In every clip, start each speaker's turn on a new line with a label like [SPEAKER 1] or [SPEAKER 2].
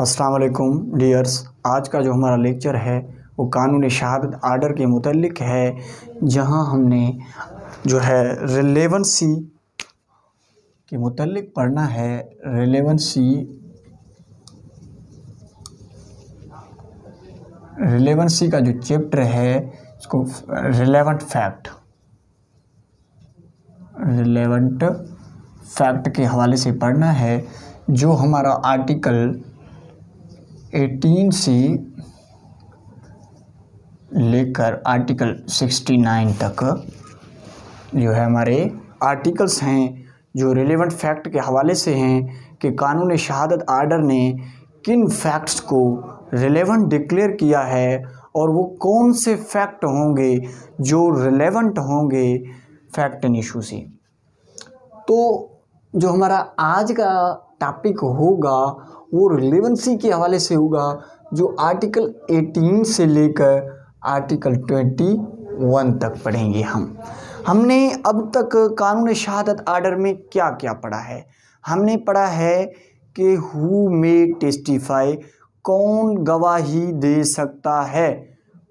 [SPEAKER 1] अस्सलाम वालेकुम डियर्स आज का जो हमारा लेक्चर है वो कानून शहादत आर्डर के मुतलक है जहां हमने जो है रिलेवेंसी के मुतलक पढ़ना है रिलेवेंसी रिलेवेंसी का जो चैप्टर है इसको रिलेवेंट फैक्ट रिलेवेंट फैक्ट के हवाले से पढ़ना है जो हमारा आर्टिकल 18 से लेकर आर्टिकल 69 तक जो है हमारे आर्टिकल्स हैं जो रिलेवेंट फैक्ट के हवाले से हैं कि कानून शहादत आर्डर ने किन फैक्ट्स को रिलेवेंट डिक्लेयर किया है और वो कौन से फैक्ट होंगे जो रिलेवेंट होंगे फैक्ट एंड इशू से तो जो हमारा आज का टॉपिक होगा वो रिलेवेंसी के हवाले से होगा जो आर्टिकल 18 से लेकर आर्टिकल 21 तक पढ़ेंगे हम हमने अब तक कानून शहादत आर्डर में क्या क्या पढ़ा है हमने पढ़ा है कि हु मे टेस्टिफाई कौन गवाही दे सकता है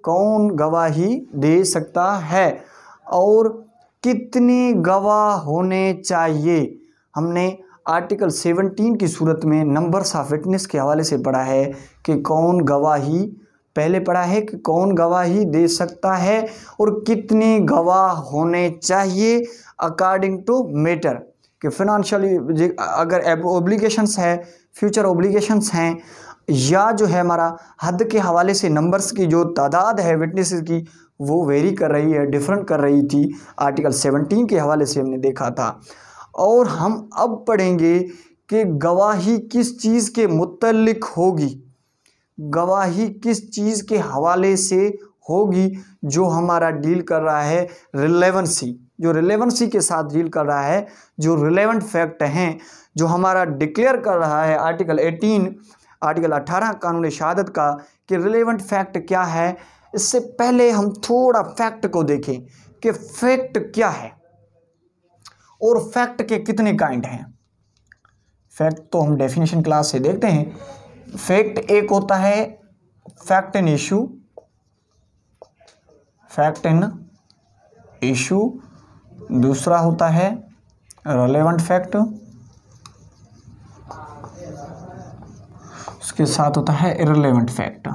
[SPEAKER 1] कौन गवाही दे सकता है और कितने गवाह होने चाहिए हमने आर्टिकल 17 की सूरत में नंबर्स ऑफ विटनेस के हवाले से पढ़ा है कि कौन गवाही पहले पढ़ा है कि कौन गवाही दे सकता है और कितने गवाह होने चाहिए अकॉर्डिंग टू मेटर कि फिनंशली अगर ओब्लिगेशंस है फ्यूचर ओब्लिगेशंस हैं या जो है हमारा हद के हवाले से नंबर्स की जो तादाद है विटनेस की वो वेरी कर रही है डिफरेंट कर रही थी आर्टिकल 17 के हवाले से हमने देखा था और हम अब पढ़ेंगे कि गवाही किस चीज़ के मुतलक होगी गवाही किस चीज़ के हवाले से होगी जो हमारा डील कर रहा है रिलेवेंसी जो रिलेवेंसी के साथ डील कर रहा है जो रिलेवेंट फैक्ट हैं जो हमारा डिक्लेयर कर रहा है आर्टिकल 18 आर्टिकल 18 कानून शहादत का कि रिलेवेंट फैक्ट क्या है इससे पहले हम थोड़ा फैक्ट को देखें कि फैक्ट क्या है और फैक्ट के कितने काइंड हैं फैक्ट तो हम डेफिनेशन क्लास से देखते हैं फैक्ट एक होता है fact in issue fact in issue दूसरा होता है रेलेवेंट फैक्ट उसके साथ होता है irrelevant fact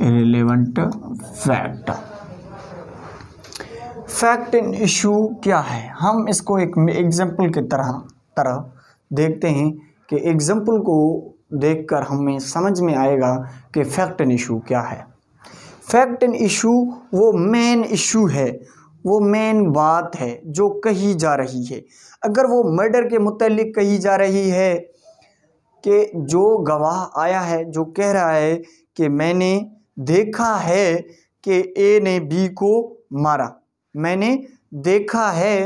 [SPEAKER 1] irrelevant fact fact in issue क्या है हम इसको एक एग्जाम्पल की तरह तरह देखते हैं कि एग्जाम्पल को देखकर हमें समझ में आएगा कि फैक्ट इन इशू क्या है फैक्ट इन इशू वो मेन इशू है वो मेन बात है जो कही जा रही है अगर वो मर्डर के मुतलिक कही जा रही है कि जो गवाह आया है जो कह रहा है कि मैंने देखा है कि ए ने बी को मारा मैंने देखा है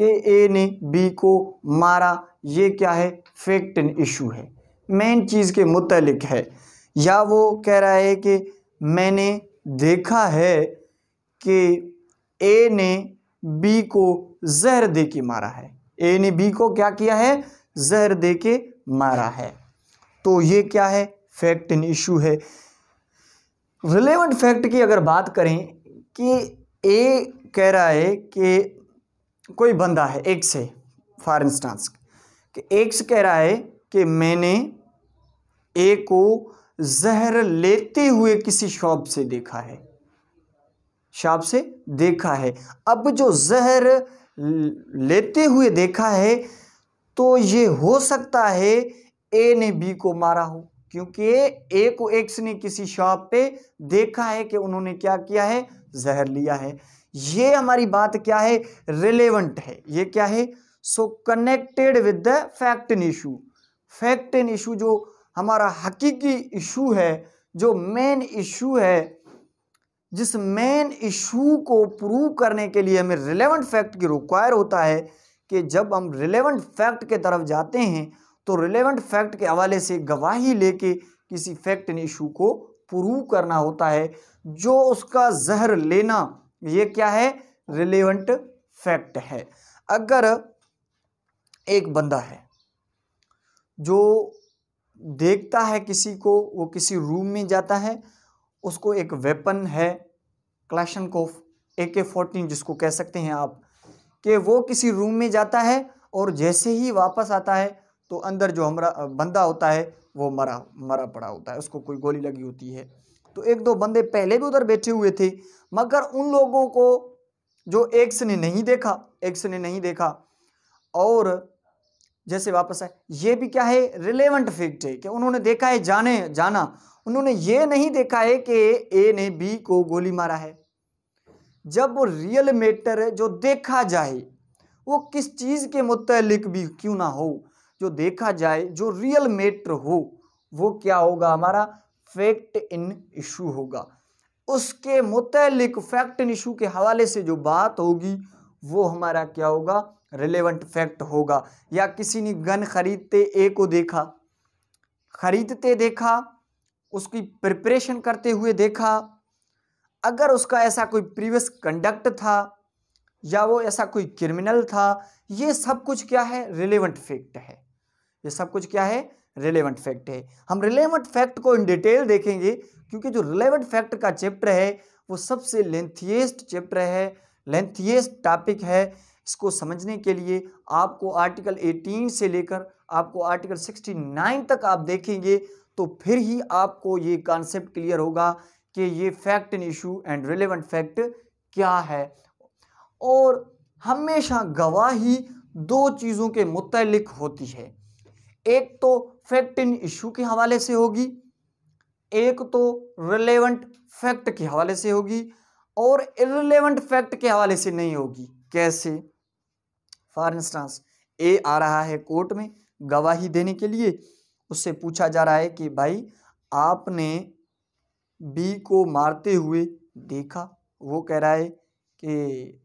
[SPEAKER 1] कि ए ने बी को मारा ये क्या है फैक्ट एंड इशू है मेन चीज़ के मुतलक है या वो कह रहा है कि मैंने देखा है कि ए ने बी को जहर दे के मारा है ए ने बी को क्या किया है जहर दे के मारा है तो ये क्या है फैक्ट एंड इशू है रिलेवेंट फैक्ट की अगर बात करें कि ए कह रहा है कि कोई बंदा है एक से फॉर इंस्टांस कि एक से कह रहा है कि मैंने ए को जहर लेते हुए किसी शॉप से देखा है शॉप से देखा है अब जो जहर लेते हुए देखा है तो ये हो सकता है ए ने बी को मारा हो क्योंकि ए को एक्स ने किसी शॉप पे देखा है कि उन्होंने क्या किया है जहर लिया है ये हमारी बात क्या है रिलेवेंट है ये क्या है so connected with the fact in issue fact in issue जो हमारा हकीकी इशू है जो मेन इशू है जिस मेन इशू को प्रूव करने के लिए हमें रिलेवेंट फैक्ट की रिक्वायर होता है कि जब हम रिलेवेंट फैक्ट के तरफ जाते हैं तो रिलेवेंट फैक्ट के हवाले से गवाही लेके किसी फैक्ट एन इशू को प्रूव करना होता है जो उसका जहर लेना ये क्या है रिलेवेंट फैक्ट है अगर एक बंदा है जो देखता है किसी को वो किसी रूम में जाता है उसको एक वेपन है क्लैशन कोफ ए के फोर्टीन जिसको कह सकते हैं आप कि वो किसी रूम में जाता है और जैसे ही वापस आता है तो अंदर जो हमारा बंदा होता है वो मरा मरा पड़ा होता है उसको कोई गोली लगी होती है तो एक दो बंदे पहले भी उधर बैठे हुए थे मगर उन लोगों को जो एक्स ने नहीं देखा एक्स ने नहीं देखा और जैसे वापस आए ये भी क्या है रिलेवेंट फैक्ट है कि उन्होंने देखा है जाने जाना उन्होंने ये नहीं देखा है कि ए ने बी को गोली मारा है जब वो रियल मैटर है जो देखा जाए वो किस चीज़ के मुतलिक भी क्यों ना हो जो देखा जाए जो रियल मैटर हो वो क्या होगा हमारा फैक्ट इन इशू होगा उसके मुतलिक फैक्ट इन इशू के हवाले से जो बात होगी वो हमारा क्या होगा रिलेवेंट फैक्ट होगा या किसी ने गन खरीदते ए को देखा खरीदते देखा उसकी प्रिपरेशन करते हुए देखा अगर उसका ऐसा कोई प्रीवियस कंडक्ट था या वो ऐसा कोई क्रिमिनल था ये सब कुछ क्या है रिलेवेंट फैक्ट है ये सब कुछ क्या है रिलेवेंट फैक्ट है हम रिलेवेंट फैक्ट को इन डिटेल देखेंगे क्योंकि जो रिलेवेंट फैक्ट का चैप्टर है वो सबसे लेंथिएस्ट चैप्टर है लेंथिएस्ट टॉपिक है इसको समझने के लिए आपको आर्टिकल 18 से लेकर आपको आर्टिकल 69 तक आप देखेंगे तो फिर ही आपको ये कॉन्सेप्ट क्लियर होगा कि ये fact in issue and relevant fact क्या है और हमेशा गवाही दो चीज़ों के मुतलिक होती है एक तो फैक्ट इन इशू के हवाले से होगी एक तो रिलेवेंट फैक्ट के हवाले से होगी और इरेलीवेंट फैक्ट के हवाले से नहीं होगी कैसे फॉर इंस्टांस ए आ रहा है कोर्ट में गवाही देने के लिए उससे पूछा जा रहा है कि भाई आपने बी को मारते हुए देखा वो कह रहा है कि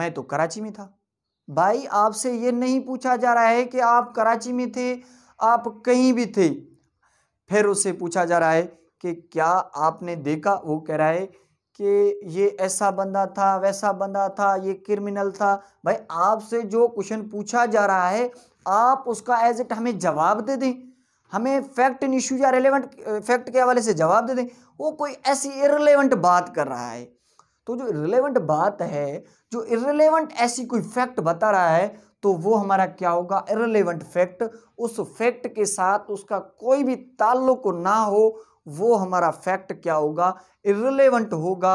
[SPEAKER 1] मैं तो कराची में था भाई आपसे ये नहीं पूछा जा रहा है कि आप कराची में थे आप कहीं भी थे फिर उससे पूछा जा रहा है कि क्या आपने देखा वो कह रहा है कि ये ऐसा बंदा था वैसा बंदा था ये क्रिमिनल था भाई आपसे जो क्वेश्चन पूछा जा रहा है आप उसका एज इट हमें जवाब दे दें हमें फैक्ट इन इशू या रिलेवेंट फैक्ट के हवाले से जवाब दे दें वो कोई ऐसी इरेलीवेंट बात कर रहा है तो जो इरेलीवेंट बात है जो इरेलीवेंट ऐसी कोई फैक्ट बता रहा है तो वो हमारा क्या होगा इरेलीवेंट फैक्ट उस फैक्ट के साथ उसका कोई भी ताल्लुक ना हो वो हमारा फैक्ट क्या होगा इरेलीवेंट होगा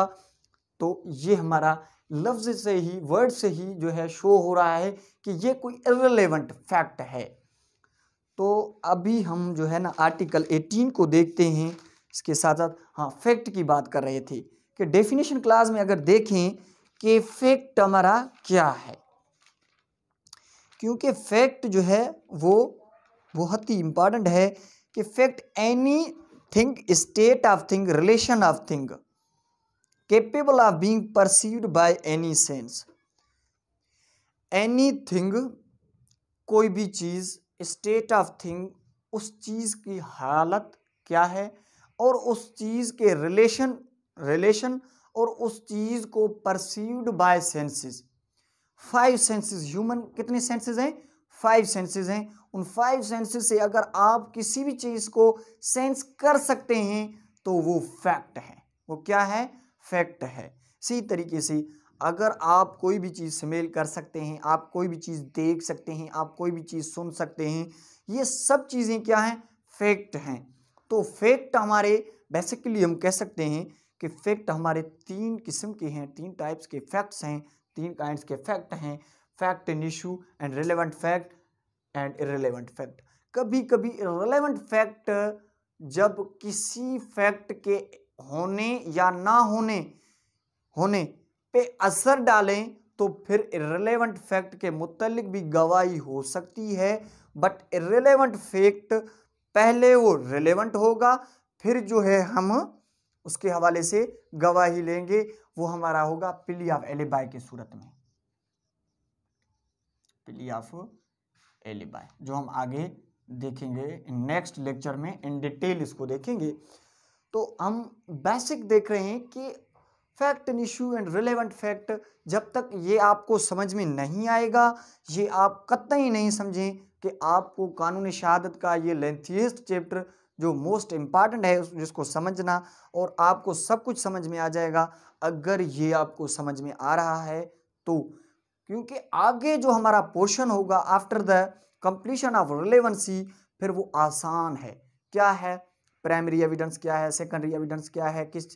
[SPEAKER 1] तो ये हमारा लफ्ज़ से ही वर्ड से ही जो है शो हो रहा है कि ये कोई इरेलीवेंट फैक्ट है तो अभी हम जो है ना आर्टिकल 18 को देखते हैं इसके साथ साथ हाँ फैक्ट की बात कर रहे थे कि डेफिनेशन क्लास में अगर देखें कि फैक्ट हमारा क्या है क्योंकि फैक्ट जो है वो बहुत ही इम्पॉर्टेंट है कि fact anything state of thing relation of thing capable of being perceived by any sense anything कोई भी चीज़ स्टेट ऑफ थिंग उस चीज़ की हालत क्या है और उस चीज़ के रिलेशन रिलेशन और उस चीज़ को perceived by senses five senses human कितने सेंसेस हैं फाइव सेंसेस हैं उन फाइव सेंसेस से अगर आप किसी भी चीज़ को सेंस कर सकते हैं तो वो फैक्ट है वो क्या है फैक्ट है इसी तरीके से अगर आप कोई भी चीज़ स्मेल कर सकते हैं आप कोई भी चीज़ देख सकते हैं आप कोई भी चीज़ सुन सकते हैं ये सब चीज़ें क्या हैं फैक्ट हैं तो फैक्ट हमारे बेसिकली हम कह सकते हैं कि फैक्ट हमारे तीन किस्म के हैं तीन टाइप्स के फैक्ट्स हैं तीन काइंड के फैक्ट हैं fact in issue and relevant fact and irrelevant fact कभी कभी इरेलीवेंट फैक्ट जब किसी फैक्ट के होने या ना होने होने पे असर डालें तो फिर इरेलीवेंट फैक्ट के मुतलिक भी गवाही हो सकती है बट इरेलीवेंट फैक्ट पहले वो रिलेवेंट होगा फिर जो है हम उसके हवाले से गवाही लेंगे वो हमारा होगा पिली ऑफ एलिबाय की सूरत में पिली ऑफ एलिबाय जो हम आगे देखेंगे नेक्स्ट लेक्चर में इन डिटेल इसको देखेंगे तो हम बेसिक देख रहे हैं कि fact in issue and relevant fact जब तक ये आपको समझ में नहीं आएगा ये आप कतई नहीं समझें कि आपको कानून शहादत का ये लेंथिएस्ट चैप्टर जो मोस्ट इम्पॉर्टेंट है जिसको समझना और आपको सब कुछ समझ में आ जाएगा अगर ये आपको समझ में आ रहा है तो क्योंकि आगे जो हमारा पोर्शन होगा after the completion of relevancy फिर वो आसान है क्या है प्राइमरी एविडेंस क्या है सेकेंडरी एविडेंस क्या है किस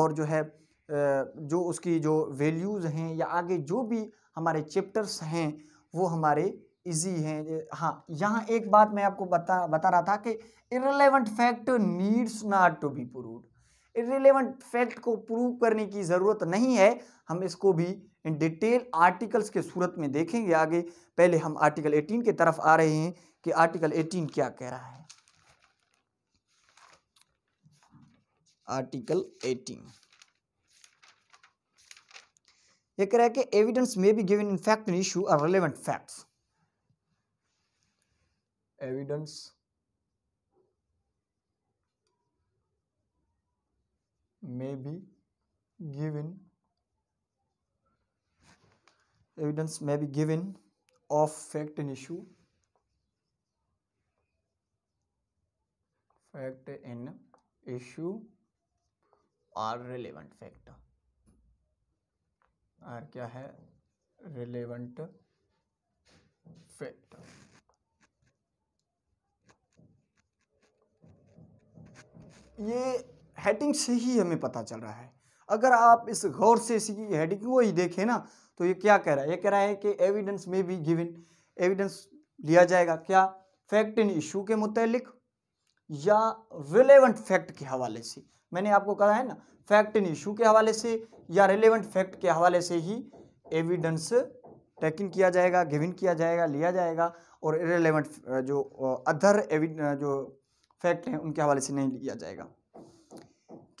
[SPEAKER 1] और जो है जो उसकी जो वैल्यूज़ हैं या आगे जो भी हमारे चैप्टर्स हैं वो हमारे इजी हैं हाँ यहाँ एक बात मैं आपको बता बता रहा था कि irrelevant fact needs not to be prove irrelevant fact को प्रूव करने की ज़रूरत नहीं है हम इसको भी इन डिटेल आर्टिकल्स के सूरत में देखेंगे आगे पहले हम आर्टिकल 18 के तरफ आ रहे हैं कि आर्टिकल 18 क्या कह रहा है आर्टिकल 18 ये कह रहा है कि evidence may be given in fact in issue or relevant facts evidence may be give in evidence may be give in of fact in issue fact in issue or relevant fact are क्या है relevant fact ये heading से ही हमें पता चल रहा है अगर आप इस गौर से इसी हेडिंग को ही देखें ना तो ये क्या कह रहा है ये कह रहा है कि एविडेंस में भी गिवन एविडेंस लिया जाएगा क्या फैक्ट इन इशू के मुतलिक या रिलेवेंट फैक्ट के हवाले से मैंने आपको कहा है ना फैक्ट इन इशू के हवाले से या रिलेवेंट फैक्ट के हवाले से ही एविडेंस टेकन किया जाएगा गिविन किया जाएगा लिया जाएगा और इरेलीवेंट जो अदर एविड जो फैक्ट हैं उनके हवाले से नहीं लिया जाएगा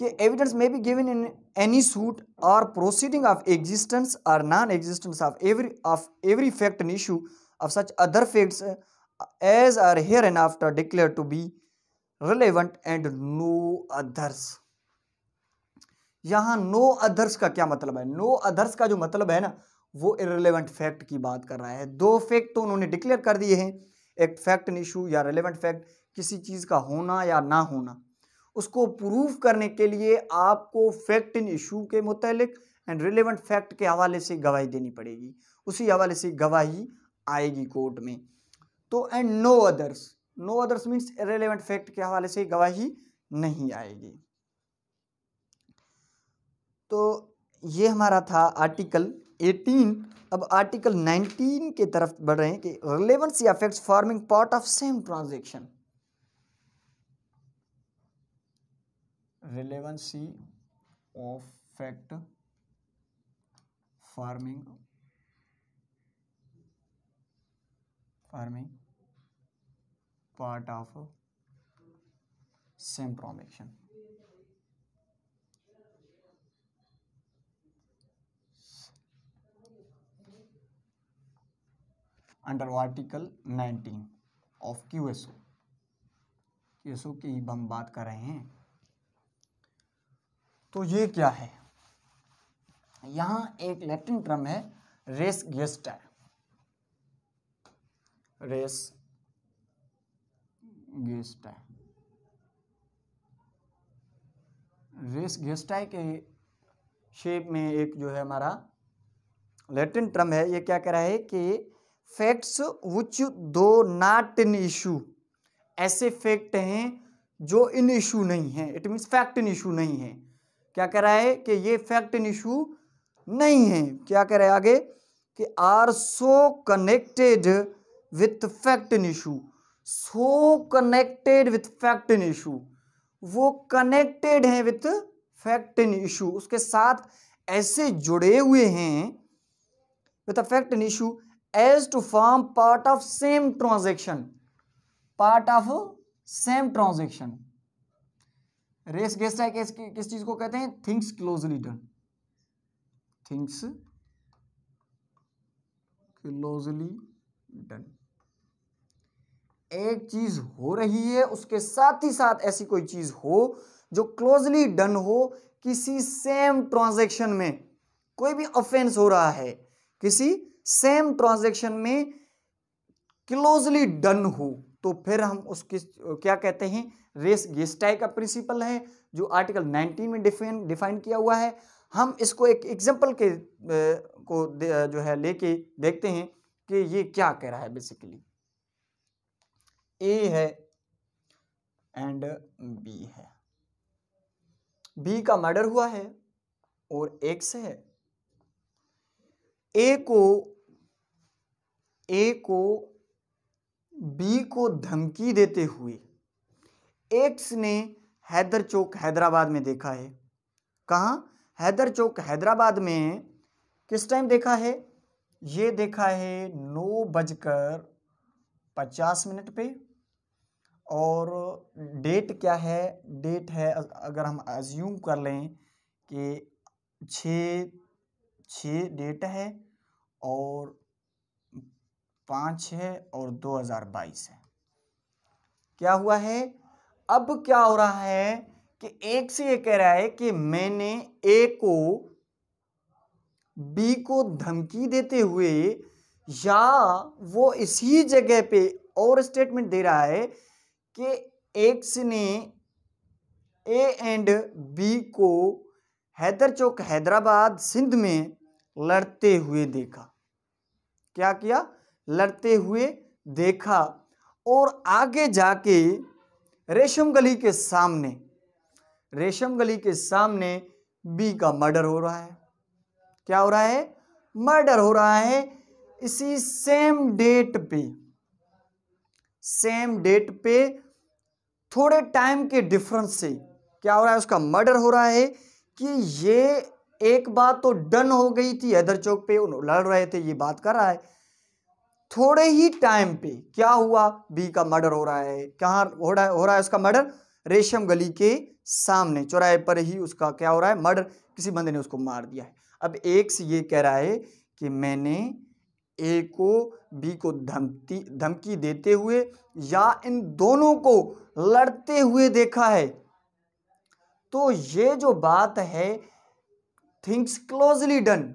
[SPEAKER 1] कि evidence may be given in any suit और प्रोसीडिंग ऑफ एग्जिस्टेंस और non existence of every of every fact in issue of such other facts as are hereinafter declare to be relevant and no others यहाँ no others का क्या मतलब है no no others का जो मतलब है ना वो इरेलीवेंट फैक्ट की बात कर रहा है दो फैक्ट तो उन्होंने डिक्लेयर कर दिए हैं एक फैक्ट एन इशू या रेलिवेंट फैक्ट किसी चीज़ का होना या ना होना उसको प्रूव करने के लिए आपको फैक्ट इन इशू के मुतालिक एंड रिलेवेंट फैक्ट के हवाले से गवाही देनी पड़ेगी उसी हवाले से गवाही आएगी कोर्ट में तो and no others no others means relevant fact के हवाले से गवाही नहीं आएगी तो ये हमारा था आर्टिकल 18 अब आर्टिकल 19 के तरफ बढ़ रहे हैं कि रिलेवेंस या facts forming part of same transaction relevancy of fact farming farming part of same promotion under article 19 of QSO QSO की हम बात कर रहे हैं तो ये क्या है यहां एक लैटिन ट्रम है रेस गेस्टा रेस है रेस गेस्टाई के शेप में एक जो है हमारा लैटिन ट्रम है ये क्या कह रहा है कि facts which do not in issue ऐसे फैक्ट हैं जो इन इशू नहीं है it means fact in issue नहीं है क्या कह रहा है कि ये फैक्ट एन इशू नहीं है क्या कह रहा है आगे कि are so connected with fact in issue so connected with fact in issue वो कनेक्टेड हैं विथ फैक्ट एन इशू उसके साथ ऐसे जुड़े हुए हैं with a fact in issue as to form part of same transaction part of same transaction res gestae है किस किस चीज को कहते हैं things closely done things closely done एक चीज हो रही है उसके साथ ही साथ ऐसी कोई चीज हो जो क्लोजली डन हो किसी सेम ट्रांजेक्शन में कोई भी ऑफेंस हो रहा है किसी सेम ट्रांजेक्शन में क्लोजली डन हो तो फिर हम उसकी क्या कहते हैं रेस गेस्टाई का प्रिंसिपल है जो आर्टिकल 19 में डिफाइन डिफाइन किया हुआ है हम इसको एक एग्जाम्पल के को जो है लेके देखते हैं कि ये क्या कह रहा है बेसिकली ए है एंड बी है बी का मर्डर हुआ है और एक्स है ए को ए को बी को धमकी देते हुए एक्स ने हैदर चौक हैदराबाद में देखा है कहाँ हैदर चौक हैदराबाद में किस टाइम देखा है ये देखा है नौ बजकर पचास मिनट पे और डेट क्या है डेट है अगर हम अज्यूम कर लें कि छ छ डेट है और पाँच है और 2022 है क्या हुआ है अब क्या हो रहा है कि एक से ये कह रहा है कि मैंने ए को बी को धमकी देते हुए या वो इसी जगह पे और स्टेटमेंट दे रहा है कि एक्स ने ए एंड बी को हैदर चौक हैदराबाद सिंध में लड़ते हुए देखा क्या किया लड़ते हुए देखा और आगे जाके रेशम गली के सामने रेशम गली के सामने बी का मर्डर हो रहा है क्या हो रहा है मर्डर हो रहा है इसी सेम डेट पे सेम डेट पे थोड़े टाइम के डिफरेंस से क्या हो रहा है उसका मर्डर हो रहा है कि ये एक बात तो डन हो गई थी हैदर चौक पे लड़ रहे थे ये बात कर रहा है थोड़े ही टाइम पे क्या हुआ बी का मर्डर हो रहा है कहाँ हो रहा है हो रहा है उसका मर्डर रेशम गली के सामने चौराहे पर ही उसका क्या हो रहा है मर्डर किसी बंदे ने उसको मार दिया है अब एक से ये कह रहा है कि मैंने ए को बी को धमकी धमकी देते हुए या इन दोनों को लड़ते हुए देखा है तो ये जो बात है थिंग्स क्लोजली डन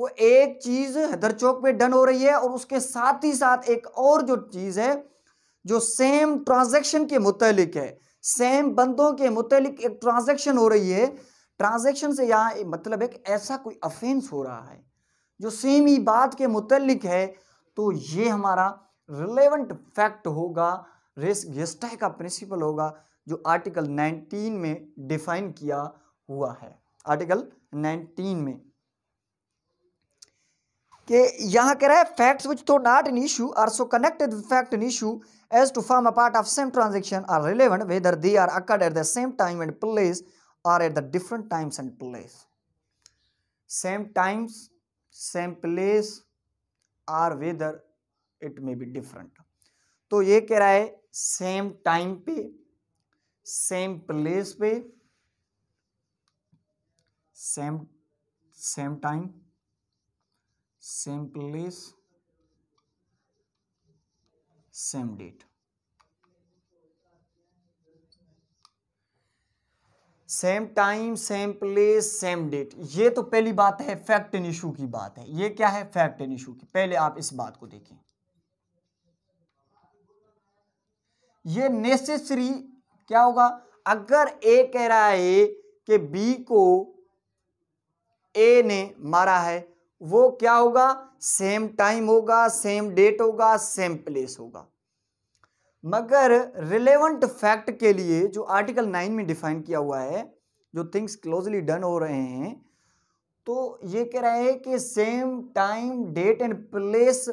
[SPEAKER 1] वो एक चीज हैदर चौक पे डन हो रही है और उसके साथ ही साथ एक और जो चीज है जो सेम ट्रांजैक्शन के मुतलिक है सेम बंदों के मुतलिक एक ट्रांजैक्शन हो रही है ट्रांजैक्शन से यहाँ मतलब एक ऐसा कोई अफेंस हो रहा है जो सेम ही बात के मुतलिक है तो ये हमारा रिलेवेंट फैक्ट होगा रेस गेस्टा का प्रिंसिपल होगा जो आर्टिकल 19 में डिफाइन किया हुआ है आर्टिकल 19 में कि यहाँ कह रहा है facts which do not in issue are so connected with fact in issue as to form a part of same transaction are relevant whether they are occurred at the same time and place or at the different times and place same times same place or whether it may be different तो ये कह रहा है same time पे same place पे same same time same place same date same time same place same date ये तो पहली बात है फैक्ट एंड इशू की बात है ये क्या है फैक्ट एंड इशू की पहले आप इस बात को देखें ये नेसेसरी क्या होगा अगर ए कह रहा है कि बी को ए ने मारा है वो क्या होगा सेम टाइम होगा सेम डेट होगा सेम प्लेस होगा मगर रिलेवेंट फैक्ट के लिए जो आर्टिकल नाइन में डिफाइन किया हुआ है जो थिंग्स क्लोजली डन हो रहे हैं तो ये कह रहा है कि same time date and place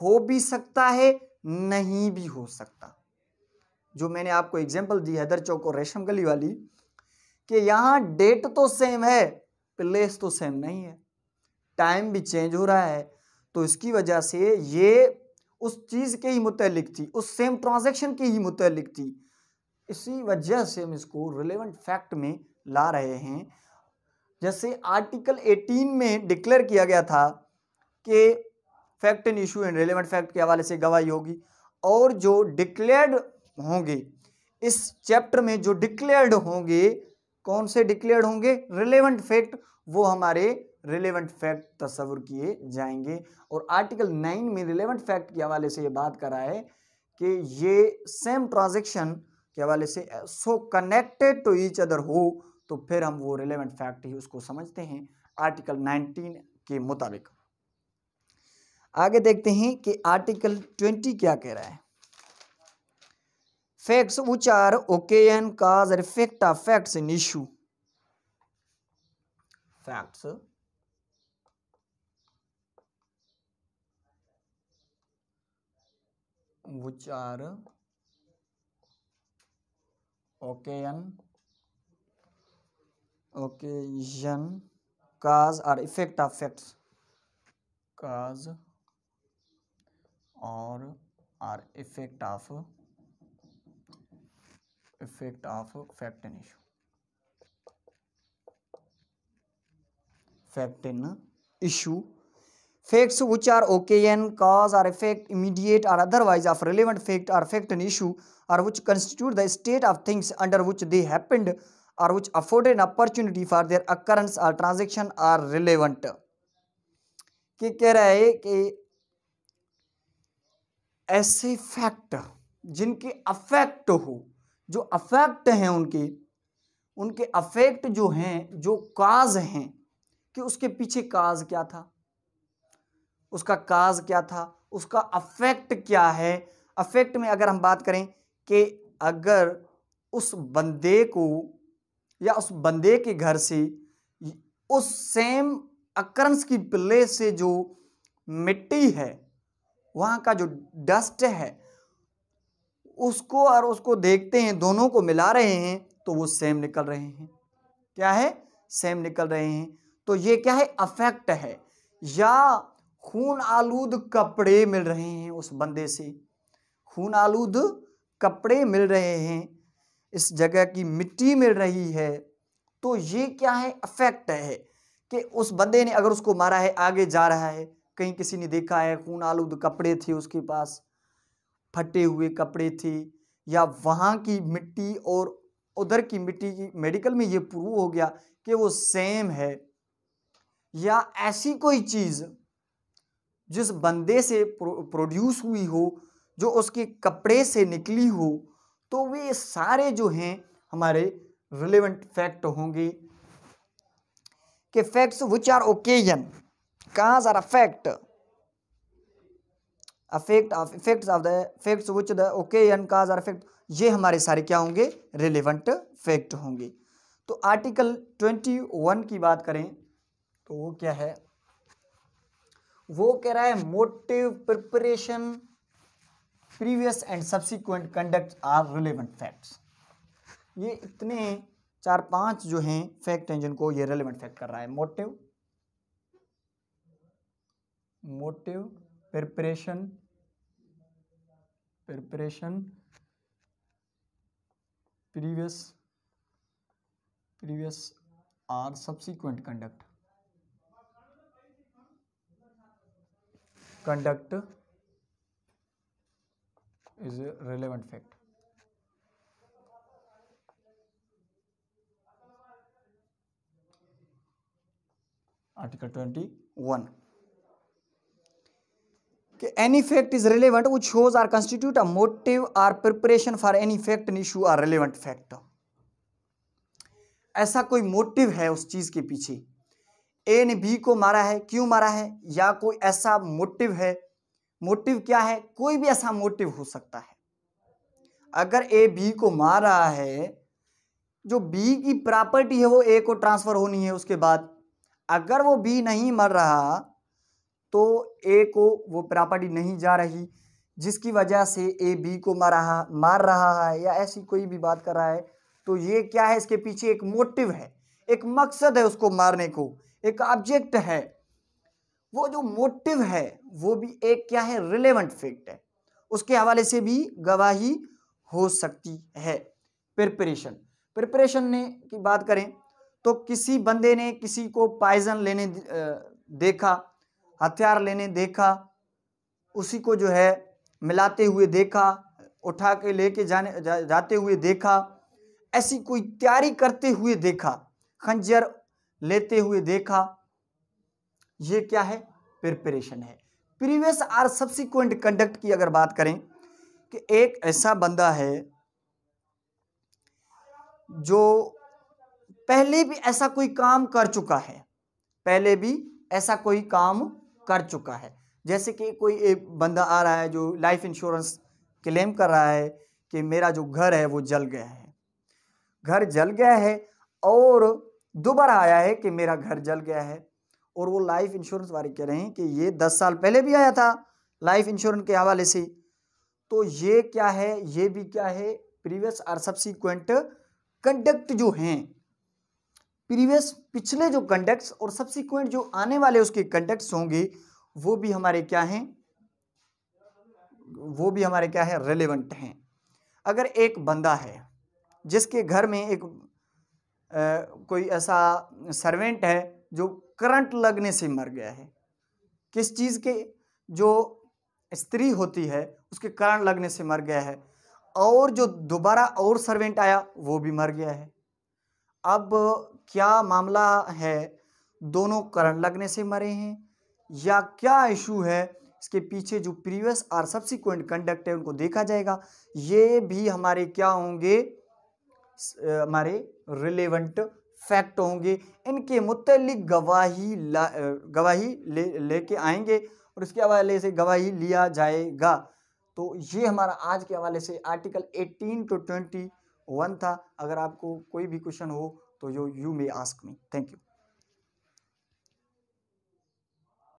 [SPEAKER 1] हो भी सकता है नहीं भी हो सकता जो मैंने आपको एग्जाम्पल दी हैदर चौक और रेशम गली वाली कि यहाँ डेट तो सेम है प्लेस तो सेम नहीं है टाइम भी चेंज हो रहा है तो इसकी वजह से ये उस चीज़ के ही मुतलिक थी उस सेम ट्रांजेक्शन के ही मुतलिक थी इसी वजह से हम इसको रिलेवेंट फैक्ट में ला रहे हैं जैसे आर्टिकल 18 में डिक्लेयर किया गया था कि fact and issue and relevant fact के हवाले से गवाही होगी और जो डिक्लेयर्ड होंगे इस चैप्टर में जो डिक्लेयर्ड होंगे कौन से डिक्लेयर्ड होंगे रिलेवेंट फैक्ट वो हमारे रिलेवेंट फैक्ट तस्वुर किए जाएंगे और आर्टिकल नाइन में रिलेवेंट फैक्ट के हवाले से ये बात करा है कि ये सेम ट्रांजेक्शन के हवाले से so connected to each other हो तो फिर हम वो रिलेवेंट फैक्ट ही उसको समझते हैं आर्टिकल नाइनटीन के मुताबिक आगे देखते हैं कि आर्टिकल ट्वेंटी क्या कह रहा है facts which are occasion cause or effect of facts in which are occasion occasion cause or effect of facts cause or or effect of effect of fact in issue fact in issue facts which are occasion cause or effect immediate or otherwise of relevant fact or fact in issue or which constitute the state of things under which they happened or which afford an opportunity for their occurrence or transaction are relevant कि कह रहा है कि ऐसे fact जिनके affect हो जो affect हैं उनके उनके अफेक्ट जो हैं जो काज हैं कि उसके पीछे काज क्या था उसका काज क्या था उसका अफेक्ट क्या है अफेक्ट में अगर हम बात करें कि अगर उस बंदे को या उस बंदे के घर से उस सेम अक्रंस की प्ले से जो मिट्टी है वहाँ का जो डस्ट है उसको और उसको देखते हैं दोनों को मिला रहे हैं तो वो सेम निकल रहे हैं क्या है सेम निकल रहे हैं तो ये क्या है अफेक्ट है या खून आलूद कपड़े मिल रहे हैं उस बंदे से खून आलूद कपड़े मिल रहे हैं इस जगह की मिट्टी मिल रही है तो ये क्या है अफेक्ट है कि उस बंदे ने अगर उसको मारा है आगे जा रहा है कहीं किसी ने देखा है खून आलूद कपड़े थे उसके पास फटे हुए कपड़े थे या वहाँ की मिट्टी और उधर की मिट्टी की मेडिकल में ये प्रूव हो गया कि वो सेम है या ऐसी कोई चीज़ जिस बंदे से प्रोड्यूस हुई हो जो उसके कपड़े से निकली हो तो वे सारे जो हैं हमारे रिलेवेंट फैक्ट होंगे कि facts which are occasion cause or affect affect effect of the facts which the occasion cause or affect ये हमारे सारे क्या होंगे रिलेवेंट फैक्ट होंगे तो आर्टिकल ट्वेंटी वन की बात करें तो वो क्या है वो कह रहा है motive preparation previous and subsequent conduct are relevant facts ये इतने चार पांच जो हैं फैक्ट हैं जिनको ये रिलेवेंट फैक्ट कर रहा है motive motive preparation preparation previous previous or subsequent conduct conduct is a relevant fact article 21 okay, any fact is relevant which shows or constitute a motive or preparation for any fact an issue or relevant fact ऐसा कोई motive है उस चीज के पीछे ए ने B को मारा है क्यों मारा है या कोई ऐसा मोटिव है मोटिव क्या है कोई भी ऐसा मोटिव हो सकता है अगर ए बी को मार रहा है जो बी की प्रॉपर्टी है वो ए को ट्रांसफ़र होनी है उसके बाद अगर वो बी नहीं मर रहा तो ए को वो प्रॉपर्टी नहीं जा रही जिसकी वजह से ए बी को मारा मार रहा है या ऐसी कोई भी बात कर रहा है तो ये क्या है इसके पीछे एक मोटिव है एक मकसद है उसको मारने को एक ऑब्जेक्ट है वो जो मोटिव है वो भी एक क्या है रिलेवेंट फैक्ट है उसके हवाले से भी गवाही हो सकती है प्रिपरेशन प्रिपरेशन ने की बात करें तो किसी बंदे ने किसी को पाइजन लेने देखा हथियार लेने देखा उसी को जो है मिलाते हुए देखा उठा के लेके जाने जा, जाते हुए देखा ऐसी कोई तैयारी करते हुए देखा खंजर लेते हुए देखा ये क्या है प्रिपरेशन है प्रीवियस आर सब्सिक्वेंट कंडक्ट की अगर बात करें कि एक ऐसा बंदा है जो पहले भी ऐसा कोई काम कर चुका है पहले भी ऐसा कोई काम कर चुका है जैसे कि कोई एक बंदा आ रहा है जो लाइफ इंश्योरेंस क्लेम कर रहा है कि मेरा जो घर है वो जल गया है घर जल गया है और दोबारा आया है कि मेरा घर जल गया है और वो लाइफ इंश्योरेंस वाले कह रहे हैं कि ये दस साल पहले भी आया था लाइफ इंश्योरेंस के हवाले से तो ये क्या है ये भी क्या है प्रीवियस और सब्सिक्वेंट कंडक्ट जो हैं प्रीवियस पिछले जो कंडक्ट्स और सब्सिक्वेंट जो आने वाले उसके कंडक्ट्स होंगे वो भी हमारे क्या हैं वो भी हमारे क्या है रेलेवेंट हैं अगर एक बंदा है जिसके घर में एक कोई ऐसा सर्वेंट है जो करंट लगने से मर गया है किस चीज़ के जो स्त्री होती है उसके करंट लगने से मर गया है और जो दोबारा और सर्वेंट आया वो भी मर गया है अब क्या मामला है दोनों करंट लगने से मरे हैं या क्या इशू है इसके पीछे जो प्रीवियस और सब्सिक्वेंट कंडक्ट है उनको देखा जाएगा ये भी हमारे क्या होंगे हमारे रिलेवेंट फैक्ट होंगे इनके मुतलिक गवाही ला गवाही ले लेके आएंगे और इसके हवाले से गवाही लिया जाएगा तो ये हमारा आज के हवाले से आर्टिकल 18 टू 21 था अगर आपको कोई भी क्वेश्चन हो तो you you may ask me thank you